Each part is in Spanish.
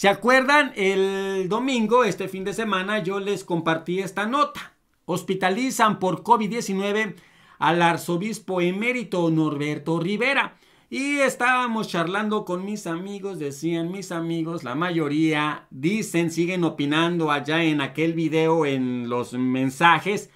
¿Se acuerdan? El domingo, este fin de semana, yo les compartí esta nota. Hospitalizan por COVID-19 al arzobispo emérito Norberto Rivera. Y estábamos charlando con mis amigos, decían mis amigos, la mayoría dicen, siguen opinando allá en aquel video, en los mensajes,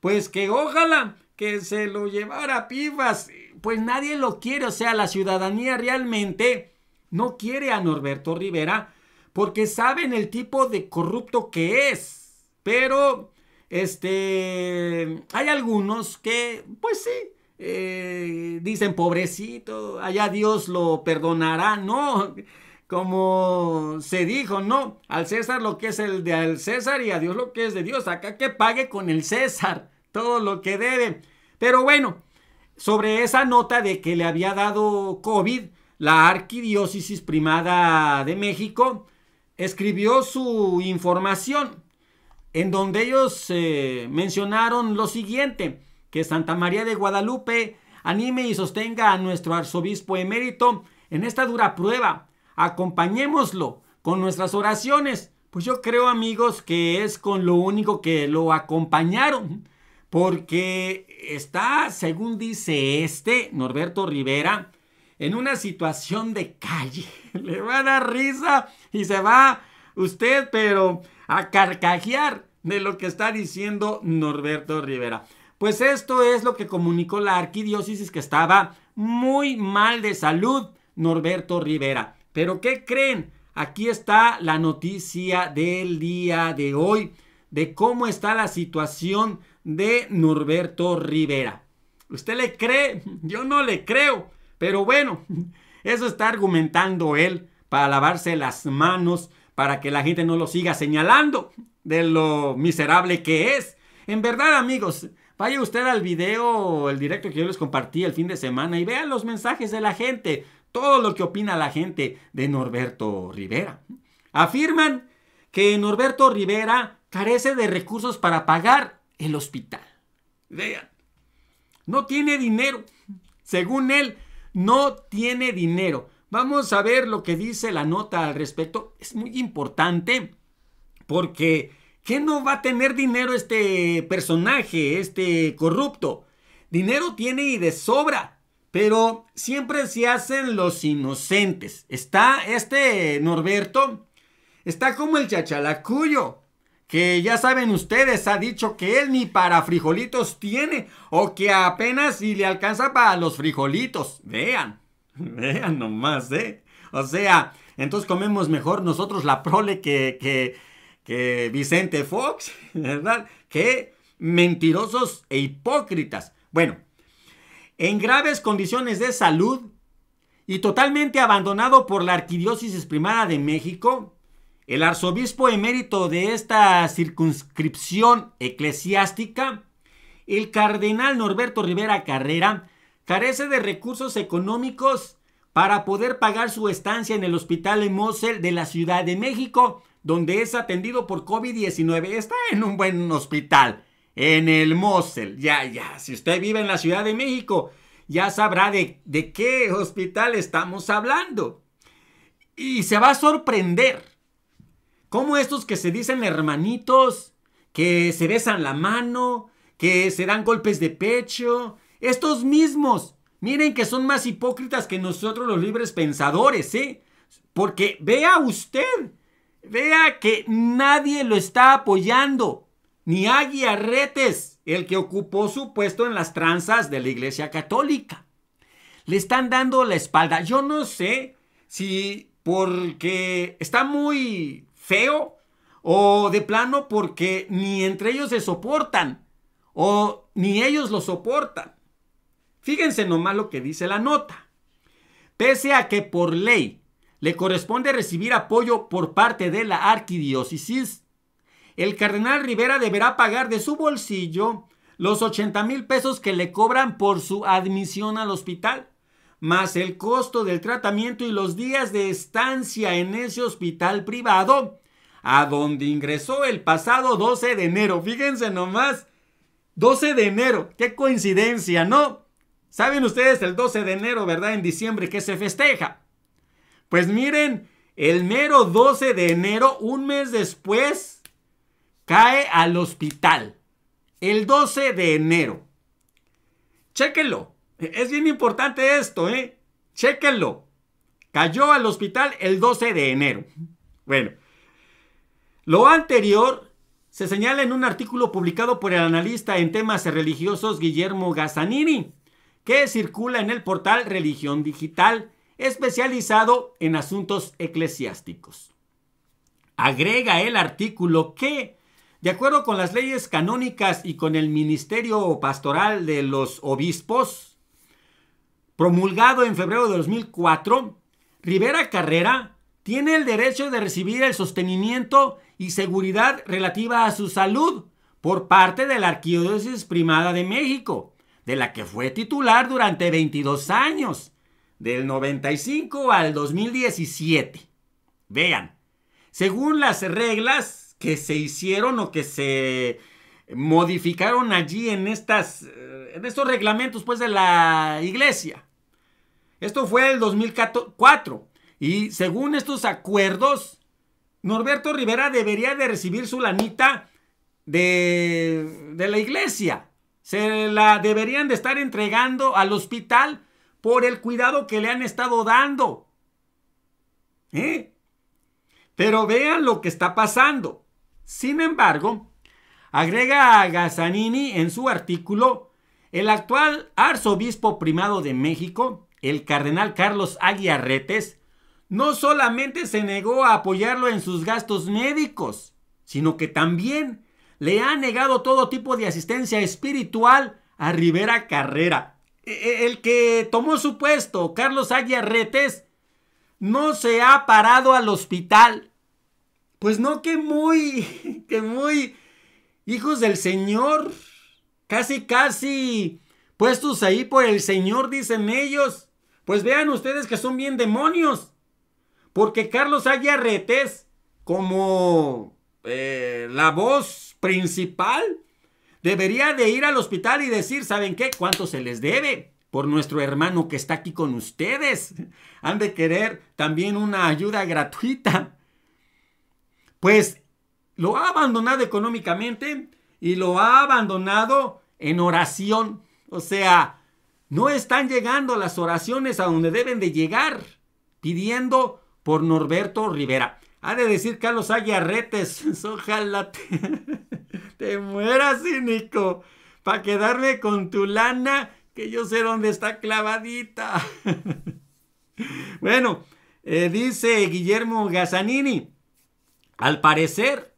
pues que ojalá que se lo llevara pibas pues nadie lo quiere, o sea, la ciudadanía realmente no quiere a Norberto Rivera porque saben el tipo de corrupto que es. Pero, este, hay algunos que, pues sí, eh, dicen pobrecito, allá Dios lo perdonará, no. Como se dijo, no, al César lo que es el de al César y a Dios lo que es de Dios. Acá que pague con el César todo lo que debe. Pero bueno, sobre esa nota de que le había dado COVID, la Arquidiócesis Primada de México escribió su información, en donde ellos eh, mencionaron lo siguiente, que Santa María de Guadalupe anime y sostenga a nuestro arzobispo emérito en esta dura prueba. Acompañémoslo con nuestras oraciones. Pues yo creo amigos que es con lo único que lo acompañaron, porque está, según dice este, Norberto Rivera, en una situación de calle. Le va a dar risa y se va usted, pero a carcajear de lo que está diciendo Norberto Rivera. Pues esto es lo que comunicó la arquidiócesis que estaba muy mal de salud Norberto Rivera. Pero ¿qué creen? Aquí está la noticia del día de hoy de cómo está la situación de Norberto Rivera. ¿Usted le cree? Yo no le creo. Pero bueno, eso está argumentando él para lavarse las manos, para que la gente no lo siga señalando de lo miserable que es. En verdad, amigos, vaya usted al video, el directo que yo les compartí el fin de semana y vean los mensajes de la gente, todo lo que opina la gente de Norberto Rivera. Afirman que Norberto Rivera carece de recursos para pagar el hospital. Vean, no tiene dinero. Según él, no tiene dinero. Vamos a ver lo que dice la nota al respecto. Es muy importante porque ¿qué no va a tener dinero este personaje, este corrupto? Dinero tiene y de sobra, pero siempre se hacen los inocentes. Está este Norberto, está como el chachalacuyo que ya saben ustedes, ha dicho que él ni para frijolitos tiene o que apenas si le alcanza para los frijolitos. Vean, vean nomás, ¿eh? O sea, entonces comemos mejor nosotros la prole que, que, Vicente Fox, ¿verdad? Que mentirosos e hipócritas. Bueno, en graves condiciones de salud y totalmente abandonado por la Arquidiócesis Primada de México, el arzobispo emérito de esta circunscripción eclesiástica, el cardenal Norberto Rivera Carrera, carece de recursos económicos para poder pagar su estancia en el hospital de Mosel de la Ciudad de México, donde es atendido por COVID-19. Está en un buen hospital, en el Mosel. Ya, ya, si usted vive en la Ciudad de México, ya sabrá de, de qué hospital estamos hablando. Y se va a sorprender ¿Cómo estos que se dicen hermanitos, que se besan la mano, que se dan golpes de pecho? Estos mismos, miren que son más hipócritas que nosotros los libres pensadores, ¿eh? Porque vea usted, vea que nadie lo está apoyando, ni Aguiarretes, el que ocupó su puesto en las tranzas de la Iglesia Católica. Le están dando la espalda. Yo no sé si porque está muy feo o de plano porque ni entre ellos se soportan o ni ellos lo soportan. Fíjense nomás lo que dice la nota. Pese a que por ley le corresponde recibir apoyo por parte de la arquidiócesis, el cardenal Rivera deberá pagar de su bolsillo los 80 mil pesos que le cobran por su admisión al hospital, más el costo del tratamiento y los días de estancia en ese hospital privado a donde ingresó el pasado 12 de enero. Fíjense nomás, 12 de enero, qué coincidencia, ¿no? Saben ustedes el 12 de enero, ¿verdad? En diciembre que se festeja. Pues miren, el mero 12 de enero, un mes después, cae al hospital. El 12 de enero. Chéquenlo. Es bien importante esto, ¿eh? Chéquenlo. Cayó al hospital el 12 de enero. Bueno, lo anterior se señala en un artículo publicado por el analista en temas religiosos Guillermo Gazzanini, que circula en el portal Religión Digital, especializado en asuntos eclesiásticos. Agrega el artículo que, de acuerdo con las leyes canónicas y con el ministerio pastoral de los obispos, promulgado en febrero de 2004, Rivera Carrera tiene el derecho de recibir el sostenimiento y seguridad relativa a su salud por parte de la Arquidiócesis Primada de México, de la que fue titular durante 22 años, del 95 al 2017. Vean, según las reglas que se hicieron o que se modificaron allí en estas estos reglamentos pues de la iglesia. Esto fue el 2004 y según estos acuerdos, Norberto Rivera debería de recibir su lanita de, de la iglesia. Se la deberían de estar entregando al hospital por el cuidado que le han estado dando. ¿Eh? Pero vean lo que está pasando. Sin embargo, agrega a Gazzanini en su artículo, el actual arzobispo primado de México, el cardenal Carlos Aguiarretes, no solamente se negó a apoyarlo en sus gastos médicos, sino que también le ha negado todo tipo de asistencia espiritual a Rivera Carrera. E, e, el que tomó su puesto, Carlos Aguiarretes, no se ha parado al hospital. Pues no que muy, que muy, hijos del Señor, casi, casi puestos ahí por el Señor, dicen ellos. Pues vean ustedes que son bien demonios. Porque Carlos Aguiarretes, como eh, la voz principal, debería de ir al hospital y decir, ¿saben qué? ¿Cuánto se les debe? Por nuestro hermano que está aquí con ustedes. Han de querer también una ayuda gratuita. Pues lo ha abandonado económicamente y lo ha abandonado en oración. O sea, no están llegando las oraciones a donde deben de llegar, pidiendo por Norberto Rivera. Ha de decir Carlos Aguiarretes, ojalá te, muera cínico, para quedarme con tu lana, que yo sé dónde está clavadita. bueno, eh, dice Guillermo Gazzanini, al parecer,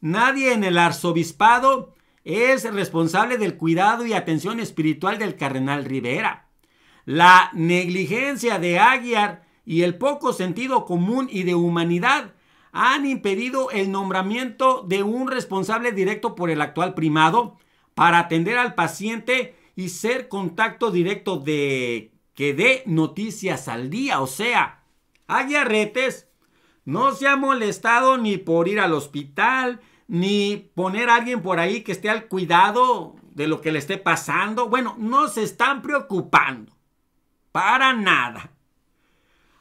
nadie en el arzobispado es responsable del cuidado y atención espiritual del cardenal Rivera. La negligencia de Aguiar y el poco sentido común y de humanidad han impedido el nombramiento de un responsable directo por el actual primado para atender al paciente y ser contacto directo de que dé noticias al día. O sea, Aguiarretes no se ha molestado ni por ir al hospital, ni poner a alguien por ahí que esté al cuidado de lo que le esté pasando. Bueno, no se están preocupando. Para nada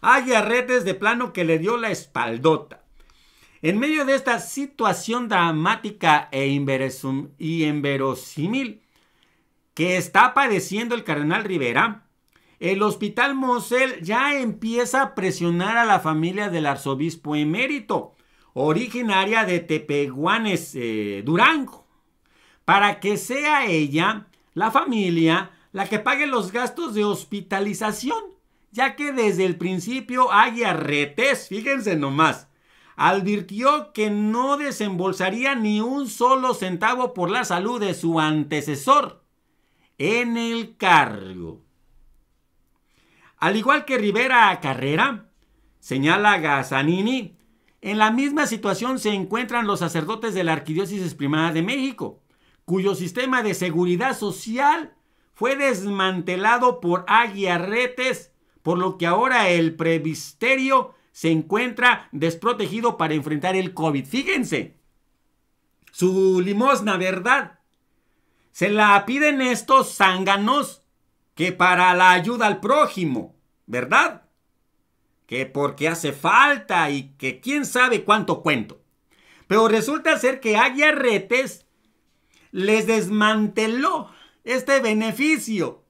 arretes de plano que le dio la espaldota. En medio de esta situación dramática e inverosímil que está padeciendo el cardenal Rivera, el hospital Mosel ya empieza a presionar a la familia del arzobispo emérito, originaria de Tepehuanes, eh, Durango, para que sea ella, la familia, la que pague los gastos de hospitalización ya que desde el principio Aguiarretes, fíjense nomás, advirtió que no desembolsaría ni un solo centavo por la salud de su antecesor en el cargo. Al igual que Rivera Carrera, señala Gazzanini, en la misma situación se encuentran los sacerdotes de la Arquidiócesis Primada de México, cuyo sistema de seguridad social fue desmantelado por Aguiarretes por lo que ahora el previsterio se encuentra desprotegido para enfrentar el COVID. Fíjense, su limosna, ¿verdad? Se la piden estos zánganos que para la ayuda al prójimo, ¿verdad? Que porque hace falta y que quién sabe cuánto cuento. Pero resulta ser que Aguiarretes les desmanteló este beneficio.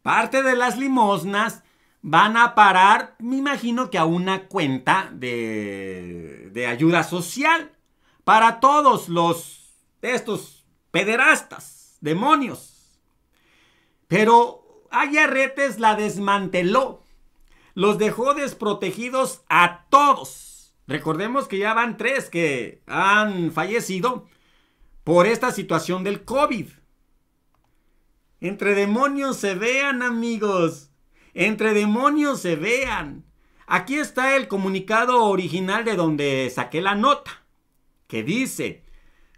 Parte de las limosnas van a parar, me imagino que a una cuenta de, ayuda social para todos los, estos pederastas, demonios. Pero Ayarretes la desmanteló, los dejó desprotegidos a todos. Recordemos que ya van tres que han fallecido por esta situación del COVID. Entre demonios se vean amigos entre demonios se vean. Aquí está el comunicado original de donde saqué la nota, que dice,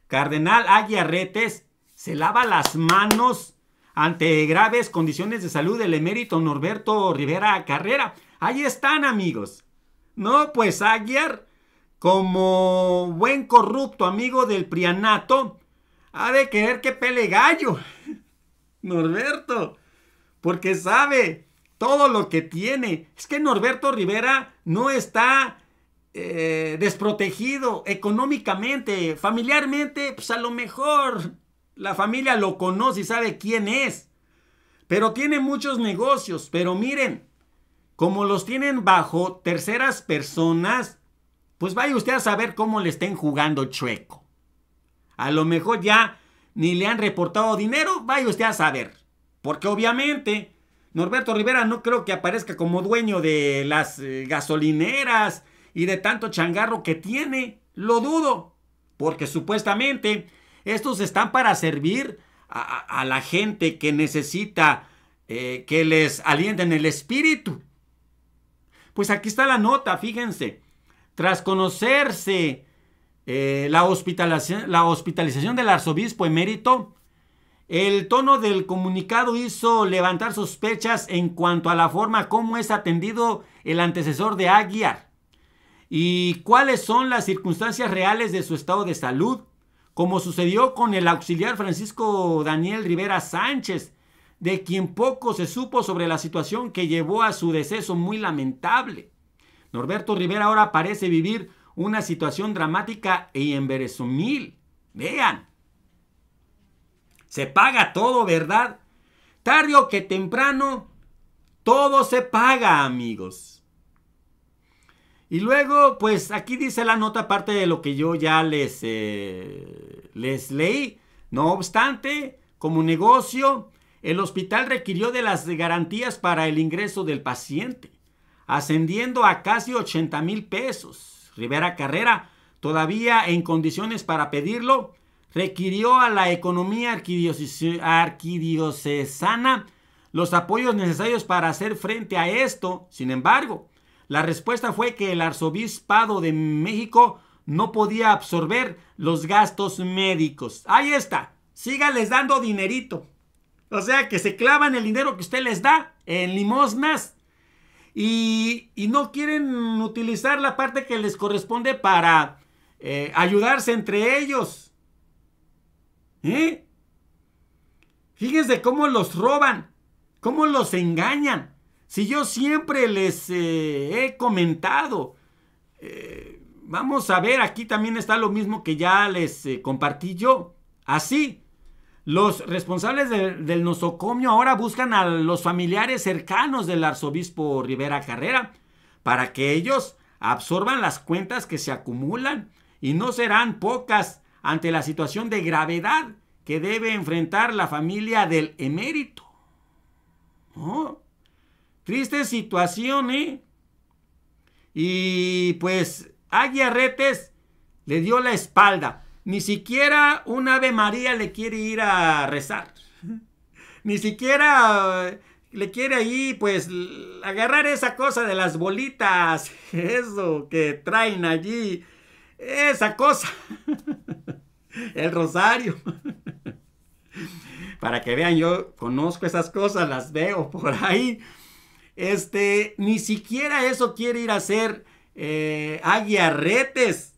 Cardenal Aguiarretes se lava las manos ante graves condiciones de salud del emérito Norberto Rivera Carrera. Ahí están, amigos. No, pues Aguiar, como buen corrupto amigo del Prianato, ha de querer que pele gallo. Norberto, porque sabe todo lo que tiene. Es que Norberto Rivera no está eh, desprotegido económicamente, familiarmente, pues a lo mejor la familia lo conoce y sabe quién es. Pero tiene muchos negocios, pero miren, como los tienen bajo terceras personas, pues vaya usted a saber cómo le estén jugando chueco. A lo mejor ya ni le han reportado dinero, vaya usted a saber. Porque obviamente Norberto Rivera no creo que aparezca como dueño de las eh, gasolineras y de tanto changarro que tiene. Lo dudo, porque supuestamente estos están para servir a, la gente que necesita eh, que les alienten el espíritu. Pues aquí está la nota, fíjense. Tras conocerse eh, la, la hospitalización del arzobispo emérito, el tono del comunicado hizo levantar sospechas en cuanto a la forma como es atendido el antecesor de Aguiar y cuáles son las circunstancias reales de su estado de salud, como sucedió con el auxiliar Francisco Daniel Rivera Sánchez, de quien poco se supo sobre la situación que llevó a su deceso muy lamentable. Norberto Rivera ahora parece vivir una situación dramática y e Vean, se paga todo, ¿verdad? Tarde o que temprano, todo se paga, amigos. Y luego, pues aquí dice la nota, parte de lo que yo ya les, eh, les leí. No obstante, como negocio, el hospital requirió de las garantías para el ingreso del paciente, ascendiendo a casi 80 mil pesos. Rivera Carrera, todavía en condiciones para pedirlo, requirió a la economía arquidiocesana los apoyos necesarios para hacer frente a esto. Sin embargo, la respuesta fue que el arzobispado de México no podía absorber los gastos médicos. Ahí está. les dando dinerito. O sea, que se clavan el dinero que usted les da en limosnas y, no quieren utilizar la parte que les corresponde para eh, ayudarse entre ellos. ¿Eh? Fíjense cómo los roban, cómo los engañan. Si yo siempre les eh, he comentado, eh, vamos a ver, aquí también está lo mismo que ya les eh, compartí yo. Así, los responsables del nosocomio ahora buscan a los familiares cercanos del arzobispo Rivera Carrera para que ellos absorban las cuentas que se acumulan y no serán pocas ante la situación de gravedad que debe enfrentar la familia del emérito. triste situación, ¿eh? Y pues Aguiarretes le dio la espalda. Ni siquiera un Ave María le quiere ir a rezar. Ni siquiera eh, le quiere ahí, pues, agarrar esa cosa de las bolitas, eso que traen allí, esa cosa. el rosario. Para que vean, yo conozco esas cosas, las veo por ahí. Este, ni siquiera eso quiere ir a hacer eh, aguiarretes.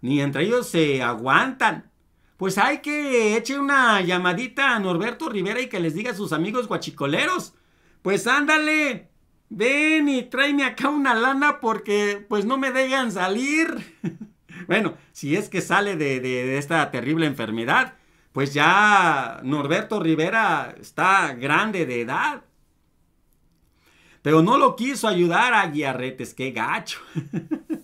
Ni entre ellos se aguantan. Pues hay que eche una llamadita a Norberto Rivera y que les diga a sus amigos guachicoleros. Pues ándale, ven y tráeme acá una lana porque pues no me dejan salir bueno, si es que sale de, esta terrible enfermedad, pues ya Norberto Rivera está grande de edad. Pero no lo quiso ayudar a Guiarretes, qué gacho.